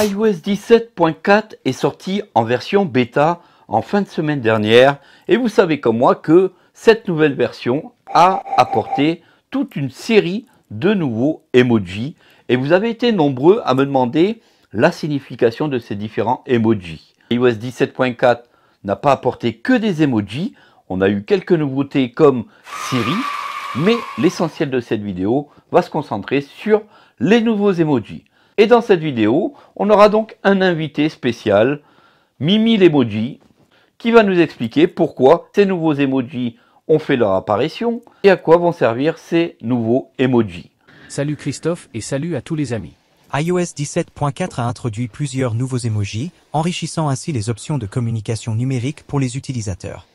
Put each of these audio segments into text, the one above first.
iOS 17.4 est sorti en version bêta en fin de semaine dernière et vous savez comme moi que cette nouvelle version a apporté toute une série de nouveaux emojis et vous avez été nombreux à me demander la signification de ces différents emojis. iOS 17.4 n'a pas apporté que des emojis, on a eu quelques nouveautés comme Siri, mais l'essentiel de cette vidéo va se concentrer sur les nouveaux emojis. Et dans cette vidéo, on aura donc un invité spécial, Mimi l'Emoji, qui va nous expliquer pourquoi ces nouveaux emojis ont fait leur apparition et à quoi vont servir ces nouveaux emojis. Salut Christophe et salut à tous les amis. iOS 17.4 a introduit plusieurs nouveaux emojis, enrichissant ainsi les options de communication numérique pour les utilisateurs.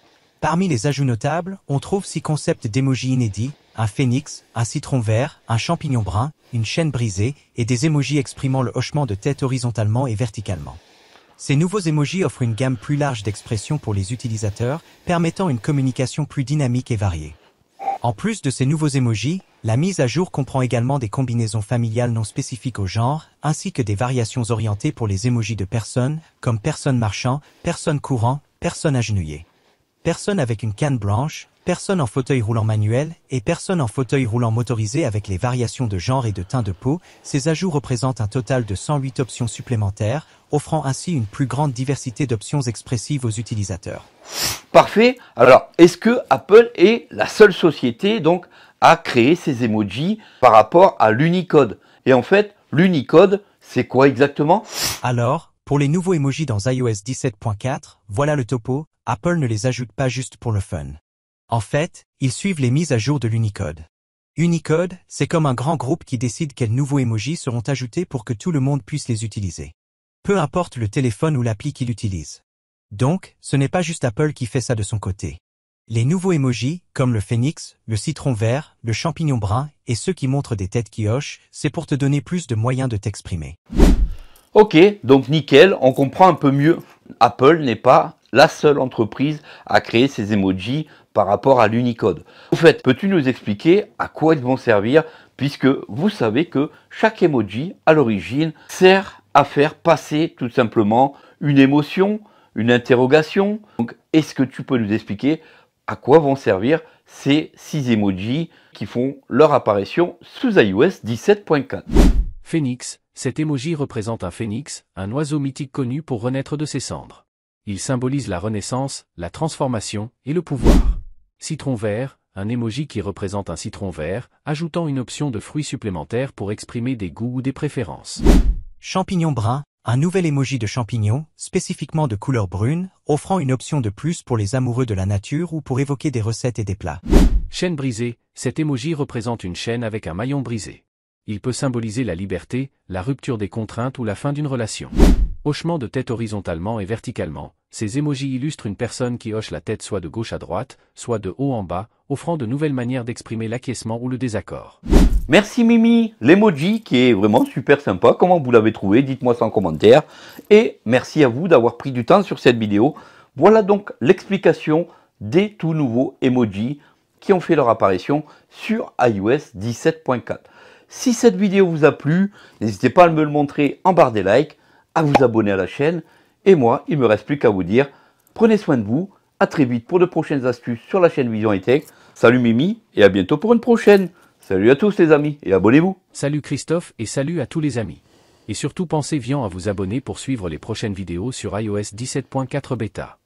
Parmi les ajouts notables, on trouve six concepts d'emojis inédits, un phénix, un citron vert, un champignon brun, une chaîne brisée et des émojis exprimant le hochement de tête horizontalement et verticalement. Ces nouveaux émojis offrent une gamme plus large d'expressions pour les utilisateurs, permettant une communication plus dynamique et variée. En plus de ces nouveaux émojis, la mise à jour comprend également des combinaisons familiales non spécifiques au genre, ainsi que des variations orientées pour les émojis de personnes, comme personne marchant, personne courant, personne agenouillée. Personne avec une canne blanche, Personne en fauteuil roulant manuel et personne en fauteuil roulant motorisé avec les variations de genre et de teint de peau, ces ajouts représentent un total de 108 options supplémentaires, offrant ainsi une plus grande diversité d'options expressives aux utilisateurs. Parfait. Alors, est-ce que Apple est la seule société donc à créer ces emojis par rapport à l'Unicode Et en fait, l'Unicode, c'est quoi exactement Alors, pour les nouveaux emojis dans iOS 17.4, voilà le topo, Apple ne les ajoute pas juste pour le fun. En fait, ils suivent les mises à jour de l'Unicode. Unicode, c'est comme un grand groupe qui décide quels nouveaux emojis seront ajoutés pour que tout le monde puisse les utiliser. Peu importe le téléphone ou l'appli qu'il utilise. Donc, ce n'est pas juste Apple qui fait ça de son côté. Les nouveaux emojis, comme le phénix, le citron vert, le champignon brun et ceux qui montrent des têtes qui hochent, c'est pour te donner plus de moyens de t'exprimer. Ok, donc nickel, on comprend un peu mieux. Apple n'est pas la seule entreprise à créer ces emojis par rapport à l'Unicode. En fait, peux-tu nous expliquer à quoi ils vont servir puisque vous savez que chaque emoji à l'origine sert à faire passer tout simplement une émotion, une interrogation. Donc, est-ce que tu peux nous expliquer à quoi vont servir ces 6 emojis qui font leur apparition sous iOS 17.4 Phoenix, cet emoji représente un phénix, un oiseau mythique connu pour renaître de ses cendres. Il symbolise la renaissance, la transformation et le pouvoir. Citron vert, un émoji qui représente un citron vert, ajoutant une option de fruits supplémentaires pour exprimer des goûts ou des préférences. Champignon brun, un nouvel émoji de champignon, spécifiquement de couleur brune, offrant une option de plus pour les amoureux de la nature ou pour évoquer des recettes et des plats. Chaîne brisée, cet émoji représente une chaîne avec un maillon brisé. Il peut symboliser la liberté, la rupture des contraintes ou la fin d'une relation hochement de tête horizontalement et verticalement, ces émojis illustrent une personne qui hoche la tête soit de gauche à droite, soit de haut en bas, offrant de nouvelles manières d'exprimer l'acquiescement ou le désaccord. Merci Mimi, l'emoji qui est vraiment super sympa, comment vous l'avez trouvé, dites-moi ça en commentaire. Et merci à vous d'avoir pris du temps sur cette vidéo. Voilà donc l'explication des tout nouveaux emojis qui ont fait leur apparition sur iOS 17.4. Si cette vidéo vous a plu, n'hésitez pas à me le montrer en barre des likes à vous abonner à la chaîne. Et moi, il me reste plus qu'à vous dire, prenez soin de vous, à très vite pour de prochaines astuces sur la chaîne Vision et Tech. Salut Mimi et à bientôt pour une prochaine. Salut à tous les amis et abonnez-vous. Salut Christophe et salut à tous les amis. Et surtout pensez bien à vous abonner pour suivre les prochaines vidéos sur iOS 17.4 bêta.